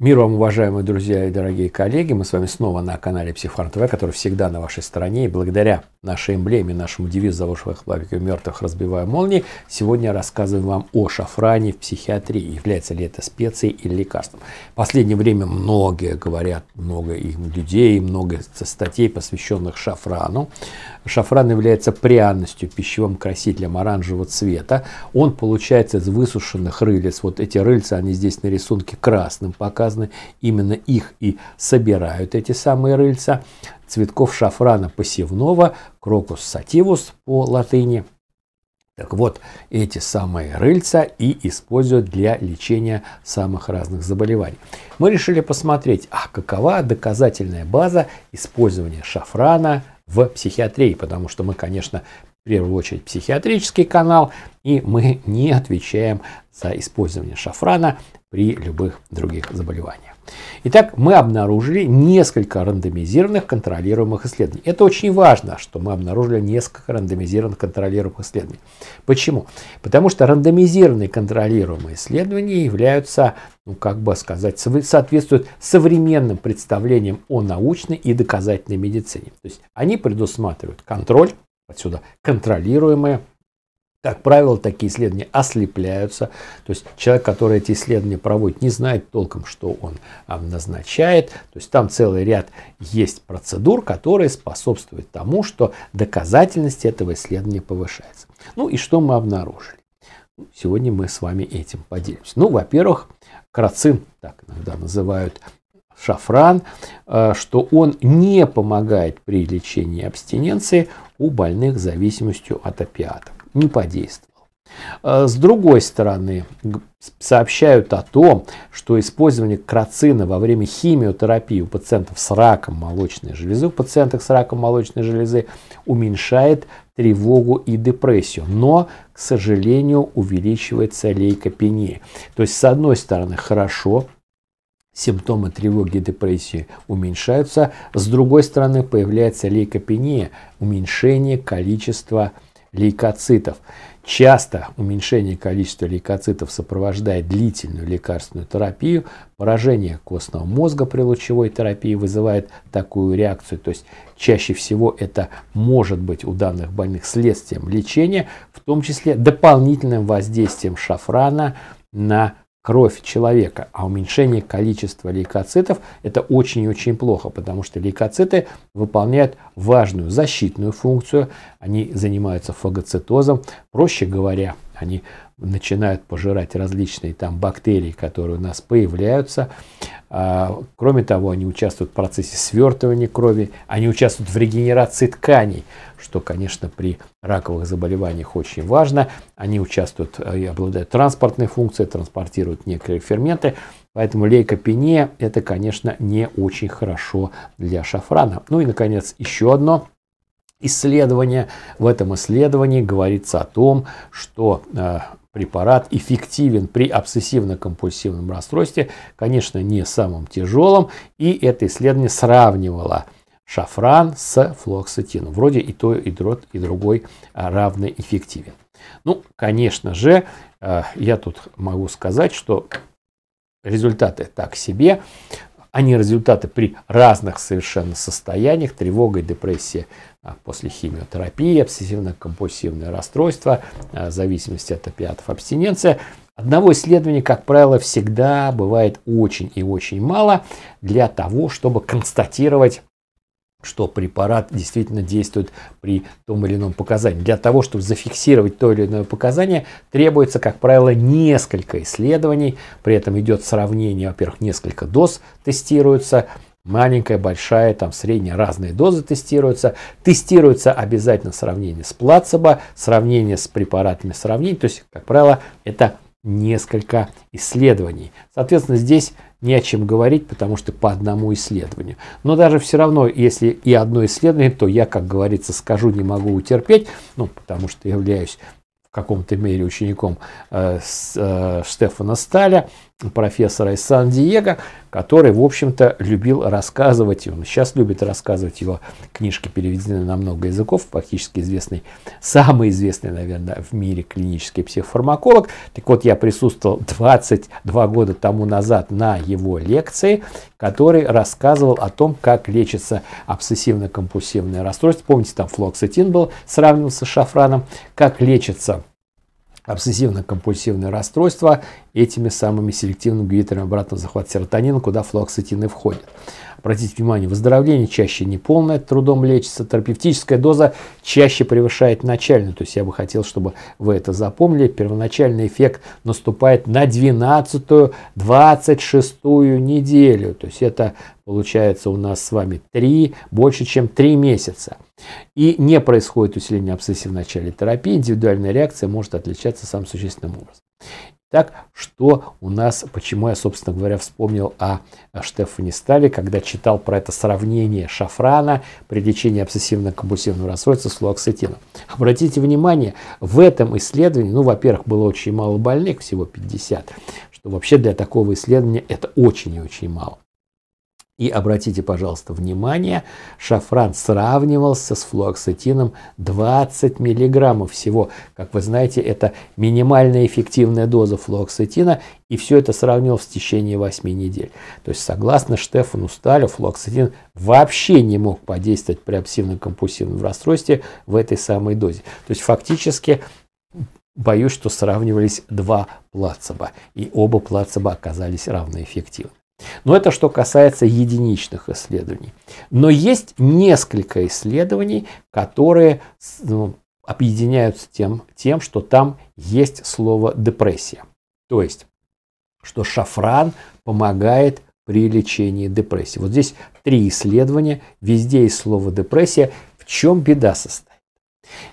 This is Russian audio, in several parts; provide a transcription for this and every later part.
Мир вам, уважаемые друзья и дорогие коллеги. Мы с вами снова на канале Психфарм ТВ, который всегда на вашей стороне. И благодаря нашей эмблеме, нашему девизу «Завышивая хлавик мертвых, разбивая молнии», сегодня я рассказываю вам о шафране в психиатрии. Является ли это специей или лекарством? В последнее время многие говорят, много их людей, много статей, посвященных шафрану. Шафран является пряностью, пищевым красителем оранжевого цвета. Он получается из высушенных рыльц. Вот эти рыльца, они здесь на рисунке красным показаны. Именно их и собирают эти самые рыльца цветков шафрана посевного, крокус сативус по латыни. Так вот, эти самые рыльца и используют для лечения самых разных заболеваний. Мы решили посмотреть, а какова доказательная база использования шафрана в психиатрии, потому что мы, конечно, в первую очередь психиатрический канал, и мы не отвечаем за использование шафрана при любых других заболеваниях. Итак, мы обнаружили несколько рандомизированных контролируемых исследований. Это очень важно, что мы обнаружили несколько рандомизированных контролируемых исследований. Почему? Потому что рандомизированные контролируемые исследования являются, ну как бы сказать, соответствуют современным представлениям о научной и доказательной медицине. То есть они предусматривают контроль, отсюда контролируемые как правило, такие исследования ослепляются. То есть человек, который эти исследования проводит, не знает толком, что он назначает. То есть там целый ряд есть процедур, которые способствуют тому, что доказательность этого исследования повышается. Ну и что мы обнаружили? Ну, сегодня мы с вами этим поделимся. Ну, во-первых, крацин, так иногда называют шафран, э, что он не помогает при лечении абстиненции у больных с зависимостью от опиатов. Не подействовал. Э, с другой стороны, сообщают о том, что использование крацина во время химиотерапии у пациентов с раком молочной железы, у пациентов с раком молочной железы уменьшает тревогу и депрессию, но, к сожалению, увеличивается лейкопения. То есть, с одной стороны, хорошо, симптомы тревоги и депрессии уменьшаются. С другой стороны, появляется лейкопения, уменьшение количества лейкоцитов. Часто уменьшение количества лейкоцитов сопровождает длительную лекарственную терапию. Поражение костного мозга при лучевой терапии вызывает такую реакцию. То есть чаще всего это может быть у данных больных следствием лечения, в том числе дополнительным воздействием шафрана на кровь человека, а уменьшение количества лейкоцитов это очень и очень плохо, потому что лейкоциты выполняют важную защитную функцию, они занимаются фагоцитозом, проще говоря, они начинают пожирать различные там бактерии, которые у нас появляются, а, кроме того, они участвуют в процессе свертывания крови, они участвуют в регенерации тканей, что, конечно, при раковых заболеваниях очень важно. Они участвуют э, и обладают транспортной функцией, транспортируют некоторые ферменты. Поэтому лейкопения – это, конечно, не очень хорошо для шафрана. Ну и, наконец, еще одно исследование. В этом исследовании говорится о том, что э, препарат эффективен при обсессивно-компульсивном расстройстве, конечно, не самым тяжелым, и это исследование сравнивало шафран с флуоксетином. Вроде и то, и, дрот, и другой а, равны эффективен. Ну, конечно же, а, я тут могу сказать, что результаты так себе, они а результаты при разных совершенно состояниях, тревога и депрессия а, после химиотерапии, обсессивно-компульсивное расстройство, а, зависимость от опиатов, абстиненция. Одного исследования, как правило, всегда бывает очень и очень мало для того, чтобы констатировать что препарат действительно действует при том или ином показании. Для того, чтобы зафиксировать то или иное показание, требуется, как правило, несколько исследований. При этом идет сравнение, во-первых, несколько доз тестируются, маленькая, большая, там средняя, разные дозы тестируются. Тестируется обязательно сравнение с плацебо, сравнение с препаратами сравнить. То есть, как правило, это несколько исследований. Соответственно, здесь не о чем говорить, потому что по одному исследованию. Но даже все равно, если и одно исследование, то я, как говорится, скажу, не могу утерпеть, ну, потому что являюсь в каком-то мере учеником э, с, э, Штефана Сталя, профессора из Сан-Диего, который, в общем-то, любил рассказывать, он сейчас любит рассказывать, его книжки переведены на много языков, фактически известный, самый известный, наверное, в мире клинический психофармаколог. Так вот, я присутствовал 22 года тому назад на его лекции, который рассказывал о том, как лечится обсессивно-компульсивное расстройство. Помните, там флоксетин был сравнен с шафраном, как лечится обсессивно-компульсивное расстройство этими самыми селективными гибиторами обратного захвата серотонина, куда флуоксетины входят. Обратите внимание, выздоровление чаще неполное, трудом лечится, терапевтическая доза чаще превышает начальную. То есть я бы хотел, чтобы вы это запомнили. Первоначальный эффект наступает на 12-ю, 26 неделю. То есть это получается у нас с вами 3, больше чем 3 месяца. И не происходит усиление обсессии в начале терапии, индивидуальная реакция может отличаться самым существенным образом. Так что у нас, почему я, собственно говоря, вспомнил о Штефане Стали, когда читал про это сравнение шафрана при лечении обсессивно-компульсивного расстройства с луоксетином. Обратите внимание, в этом исследовании, ну, во-первых, было очень мало больных, всего 50, что вообще для такого исследования это очень и очень мало. И обратите, пожалуйста, внимание, шафран сравнивался с флуоксетином 20 мг всего. Как вы знаете, это минимальная эффективная доза флуоксетина, и все это сравнивалось в течение 8 недель. То есть, согласно Штефану Сталю, флуоксетин вообще не мог подействовать при обсессивно-компульсивном расстройстве в этой самой дозе. То есть, фактически Боюсь, что сравнивались два плацебо, и оба плацебо оказались равноэффективны. Но это что касается единичных исследований. Но есть несколько исследований, которые ну, объединяются тем, тем, что там есть слово депрессия. То есть, что шафран помогает при лечении депрессии. Вот здесь три исследования, везде есть слово депрессия. В чем беда состоит?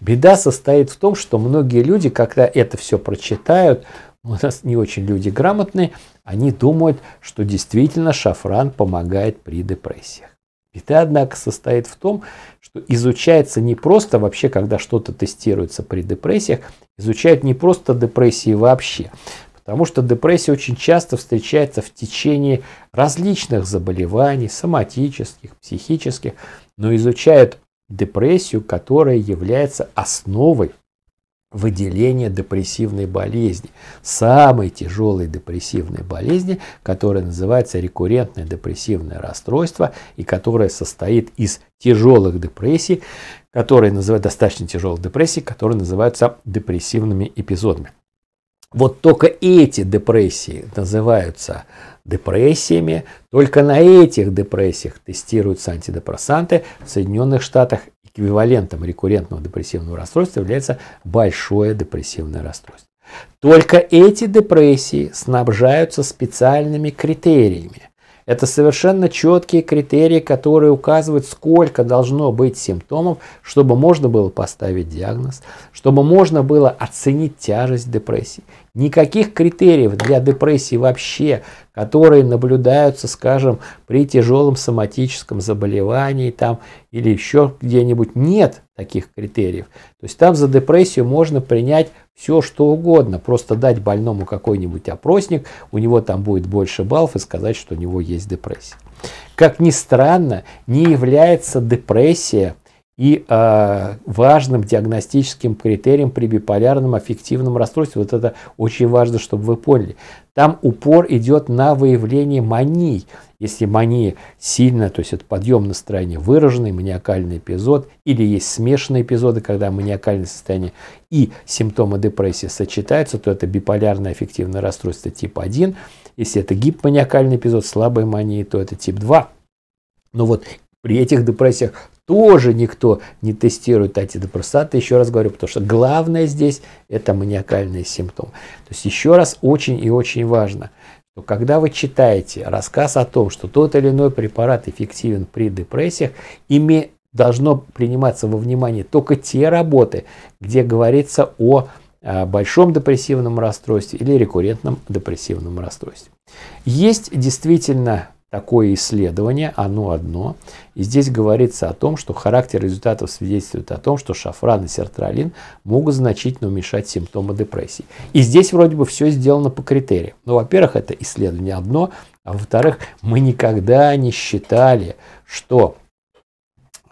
Беда состоит в том, что многие люди, когда это все прочитают, у нас не очень люди грамотные, они думают, что действительно шафран помогает при депрессиях. Беда, однако, состоит в том, что изучается не просто вообще, когда что-то тестируется при депрессиях, изучают не просто депрессии вообще, потому что депрессия очень часто встречается в течение различных заболеваний, соматических, психических, но изучают депрессию, которая является основой выделение депрессивной болезни, самой тяжелой депрессивной болезни, которая называется рекуррентное депрессивное расстройство и которая состоит из тяжелых депрессий, которые называют достаточно тяжелых депрессий, которые называются депрессивными эпизодами. Вот только эти депрессии называются депрессиями, только на этих депрессиях тестируются антидепрессанты. В Соединенных Штатах эквивалентом рекуррентного депрессивного расстройства является большое депрессивное расстройство. Только эти депрессии снабжаются специальными критериями, это совершенно четкие критерии, которые указывают, сколько должно быть симптомов, чтобы можно было поставить диагноз, чтобы можно было оценить тяжесть депрессии. Никаких критериев для депрессии вообще, которые наблюдаются, скажем, при тяжелом соматическом заболевании там, или еще где-нибудь, нет таких критериев. То есть там за депрессию можно принять все что угодно, просто дать больному какой-нибудь опросник, у него там будет больше баллов и сказать, что у него есть депрессия. Как ни странно, не является депрессия и э, важным диагностическим критерием при биполярном аффективном расстройстве. Вот это очень важно, чтобы вы поняли. Там упор идет на выявление маний. Если мания сильная, то есть это подъем настроения выраженный, маниакальный эпизод, или есть смешанные эпизоды, когда маниакальное состояние и симптомы депрессии сочетаются, то это биполярное аффективное расстройство типа 1. Если это гипманиакальный эпизод, слабая мания, то это тип 2. Но вот при этих депрессиях тоже никто не тестирует антидепрессанты, еще раз говорю, потому что главное здесь это маниакальный симптом. То есть еще раз очень и очень важно, что когда вы читаете рассказ о том, что тот или иной препарат эффективен при депрессиях, ими должно приниматься во внимание только те работы, где говорится о а, большом депрессивном расстройстве или рекуррентном депрессивном расстройстве. Есть действительно такое исследование, оно одно. И здесь говорится о том, что характер результатов свидетельствует о том, что шафран и сертралин могут значительно уменьшать симптомы депрессии. И здесь вроде бы все сделано по критериям. Но, во-первых, это исследование одно, а во-вторых, мы никогда не считали, что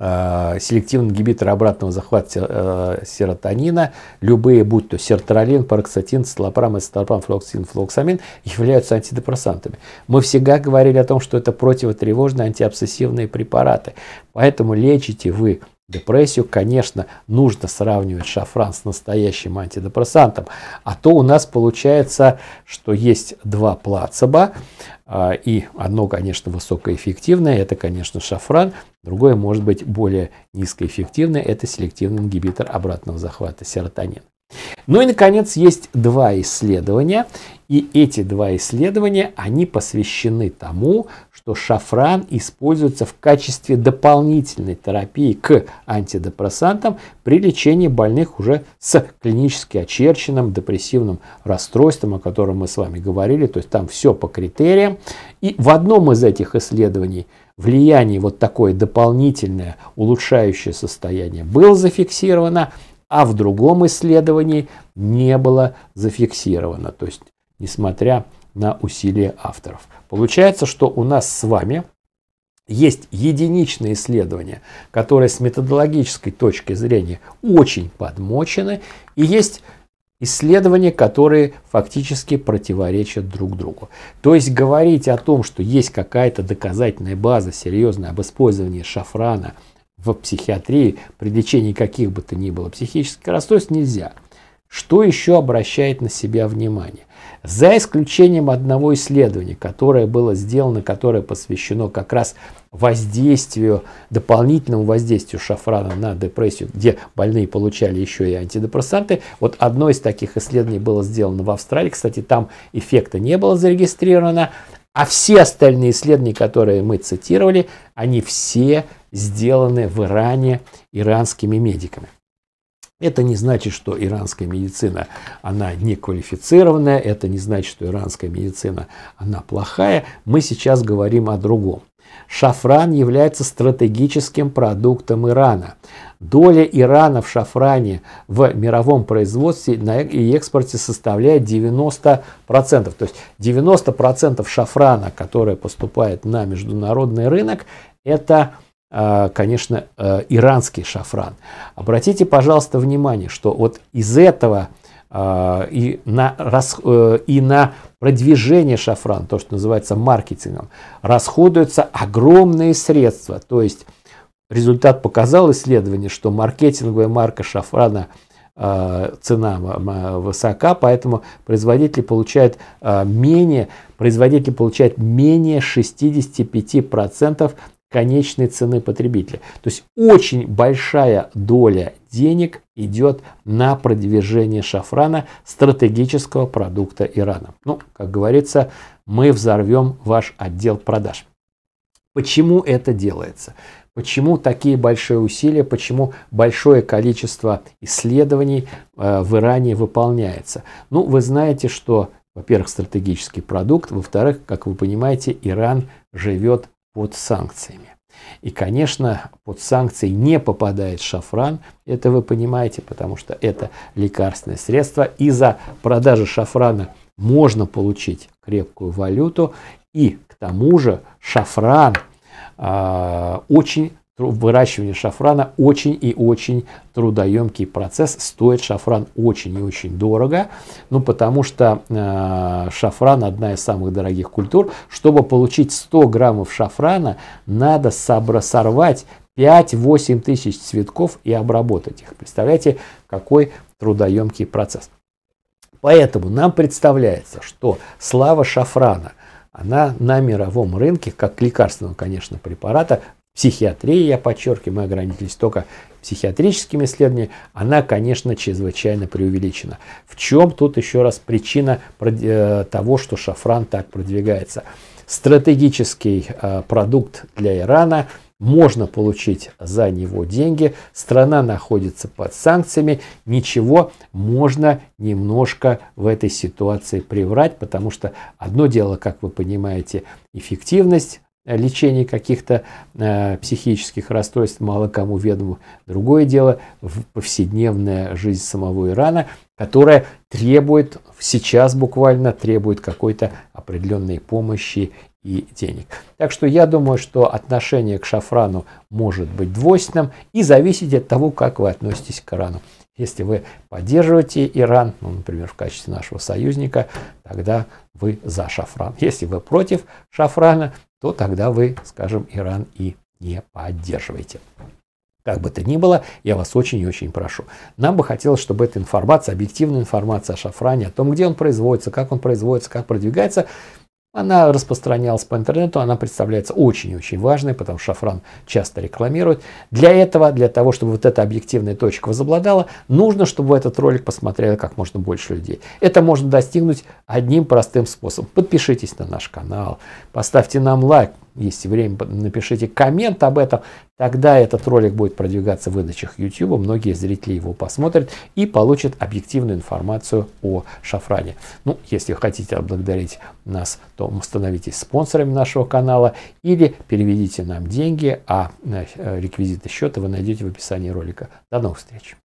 Э, селективный ингибитор обратного захвата э, серотонина, любые, будь то сертралин, пароксетин, столопрам, эцетолопрам, флоксин, флоксамин, являются антидепрессантами. Мы всегда говорили о том, что это противотревожные антиобсессивные препараты. Поэтому лечите вы депрессию, конечно, нужно сравнивать шафран с настоящим антидепрессантом. А то у нас получается, что есть два плацебо, э, и одно, конечно, высокоэффективное, это, конечно, шафран – Другое может быть более низкоэффективное, это селективный ингибитор обратного захвата серотонина. Ну и, наконец, есть два исследования. И эти два исследования, они посвящены тому, что шафран используется в качестве дополнительной терапии к антидепрессантам при лечении больных уже с клинически очерченным депрессивным расстройством, о котором мы с вами говорили. То есть там все по критериям. И в одном из этих исследований влияние вот такое дополнительное улучшающее состояние было зафиксировано – а в другом исследовании не было зафиксировано, то есть несмотря на усилия авторов. Получается, что у нас с вами есть единичные исследования, которые с методологической точки зрения очень подмочены, и есть исследования, которые фактически противоречат друг другу. То есть говорить о том, что есть какая-то доказательная база серьезная об использовании шафрана – в психиатрии при лечении каких бы то ни было психических расстройств нельзя. Что еще обращает на себя внимание? За исключением одного исследования, которое было сделано, которое посвящено как раз воздействию, дополнительному воздействию шафрана на депрессию, где больные получали еще и антидепрессанты. Вот одно из таких исследований было сделано в Австралии. Кстати, там эффекта не было зарегистрировано, а все остальные исследования, которые мы цитировали, они все сделаны в Иране иранскими медиками. Это не значит, что иранская медицина, она неквалифицированная, это не значит, что иранская медицина, она плохая. Мы сейчас говорим о другом. Шафран является стратегическим продуктом Ирана. Доля Ирана в шафране в мировом производстве э, и экспорте составляет 90%. То есть 90% шафрана, которое поступает на международный рынок, это а, конечно, э, иранский шафран. Обратите, пожалуйста, внимание, что вот из этого а, и на, рас, э, и на продвижение шафрана, то, что называется маркетингом, расходуются огромные средства. То есть результат показал исследование, что маркетинговая марка шафрана а, цена высока, поэтому производители получают а, менее, производители получают менее 65% конечной цены потребителя. То есть очень большая доля денег идет на продвижение шафрана, стратегического продукта Ирана. Ну, как говорится, мы взорвем ваш отдел продаж. Почему это делается? Почему такие большие усилия, почему большое количество исследований э, в Иране выполняется? Ну, вы знаете, что, во-первых, стратегический продукт, во-вторых, как вы понимаете, Иран живет под санкциями. И, конечно, под санкции не попадает шафран, это вы понимаете, потому что это лекарственное средство. И за продажу шафрана можно получить крепкую валюту. И к тому же шафран э, очень Выращивание шафрана очень и очень трудоемкий процесс. Стоит шафран очень и очень дорого, ну потому что э, шафран одна из самых дорогих культур. Чтобы получить 100 граммов шафрана, надо сорвать 5-8 тысяч цветков и обработать их. Представляете, какой трудоемкий процесс. Поэтому нам представляется, что слава шафрана, она на мировом рынке, как лекарственного, конечно, препарата, психиатрии, я подчеркиваю, мы ограничились только психиатрическими исследованиями, она, конечно, чрезвычайно преувеличена. В чем тут еще раз причина э, того, что шафран так продвигается? Стратегический э, продукт для Ирана, можно получить за него деньги, страна находится под санкциями, ничего можно немножко в этой ситуации приврать, потому что одно дело, как вы понимаете, эффективность Э, лечении каких-то э, психических расстройств мало кому ведомо. Другое дело в повседневная жизнь самого Ирана, которая требует, сейчас буквально требует какой-то определенной помощи и денег. Так что я думаю, что отношение к шафрану может быть двойственным и зависеть от того, как вы относитесь к Ирану. Если вы поддерживаете Иран, ну, например, в качестве нашего союзника, тогда вы за шафран. Если вы против шафрана, то тогда вы, скажем, Иран и не поддерживаете. Как бы то ни было, я вас очень и очень прошу. Нам бы хотелось, чтобы эта информация, объективная информация о шафране, о том, где он производится, как он производится, как продвигается, она распространялась по интернету, она представляется очень-очень важной, потому что шафран часто рекламирует. Для этого, для того, чтобы вот эта объективная точка возобладала, нужно, чтобы этот ролик посмотрели как можно больше людей. Это можно достигнуть одним простым способом. Подпишитесь на наш канал, поставьте нам лайк, если время, напишите коммент об этом. Тогда этот ролик будет продвигаться в выдачах YouTube. Многие зрители его посмотрят и получат объективную информацию о шафране. Ну, если хотите отблагодарить нас, то становитесь спонсорами нашего канала или переведите нам деньги, а э, реквизиты счета вы найдете в описании ролика. До новых встреч!